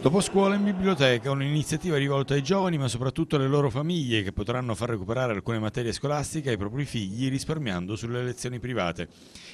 Dopo scuola in biblioteca, un'iniziativa rivolta ai giovani ma soprattutto alle loro famiglie che potranno far recuperare alcune materie scolastiche ai propri figli risparmiando sulle lezioni private.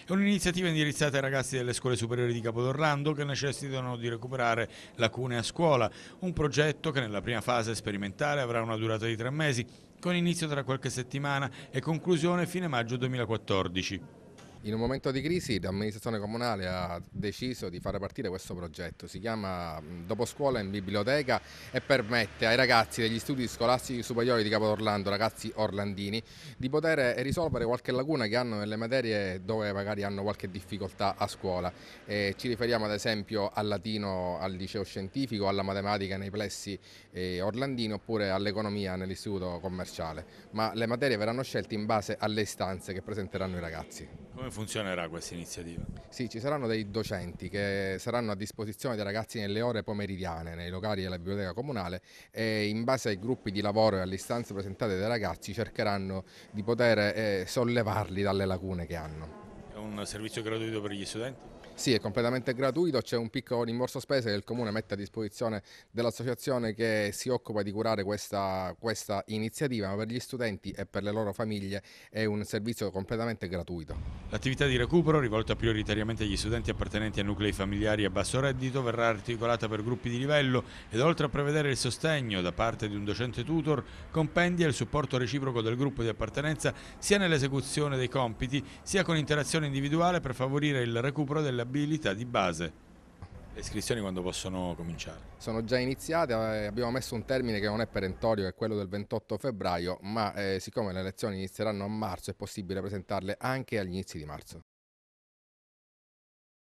È un'iniziativa indirizzata ai ragazzi delle scuole superiori di Capodorlando che necessitano di recuperare lacune a scuola, un progetto che nella prima fase sperimentale avrà una durata di tre mesi, con inizio tra qualche settimana e conclusione fine maggio 2014. In un momento di crisi l'amministrazione comunale ha deciso di fare partire questo progetto, si chiama Dopo scuola in biblioteca e permette ai ragazzi degli studi scolastici superiori di Capo d'Orlando, ragazzi orlandini, di poter risolvere qualche lacuna che hanno nelle materie dove magari hanno qualche difficoltà a scuola. Eh, ci riferiamo ad esempio al latino al liceo scientifico, alla matematica nei plessi eh, orlandini oppure all'economia nell'istituto commerciale, ma le materie verranno scelte in base alle istanze che presenteranno i ragazzi. Come funzionerà questa iniziativa? Sì, ci saranno dei docenti che saranno a disposizione dei ragazzi nelle ore pomeridiane nei locali della biblioteca comunale e in base ai gruppi di lavoro e alle istanze presentate dai ragazzi cercheranno di poter eh, sollevarli dalle lacune che hanno. È un servizio gratuito per gli studenti? Sì, è completamente gratuito, c'è un piccolo rimborso spese che il Comune mette a disposizione dell'associazione che si occupa di curare questa, questa, iniziativa, ma per gli studenti e per le loro famiglie è un servizio completamente gratuito. L'attività di recupero, rivolta prioritariamente agli studenti appartenenti a nuclei familiari a basso reddito, verrà articolata per gruppi di livello ed oltre a prevedere il sostegno da parte di un docente tutor, compendia il supporto reciproco del gruppo di appartenenza sia nell'esecuzione dei compiti sia con interazioni formazione individuale per favorire il recupero delle abilità di base. Le iscrizioni quando possono cominciare? Sono già iniziate, eh, abbiamo messo un termine che non è perentorio, che è quello del 28 febbraio, ma eh, siccome le lezioni inizieranno a marzo è possibile presentarle anche agli inizi di marzo.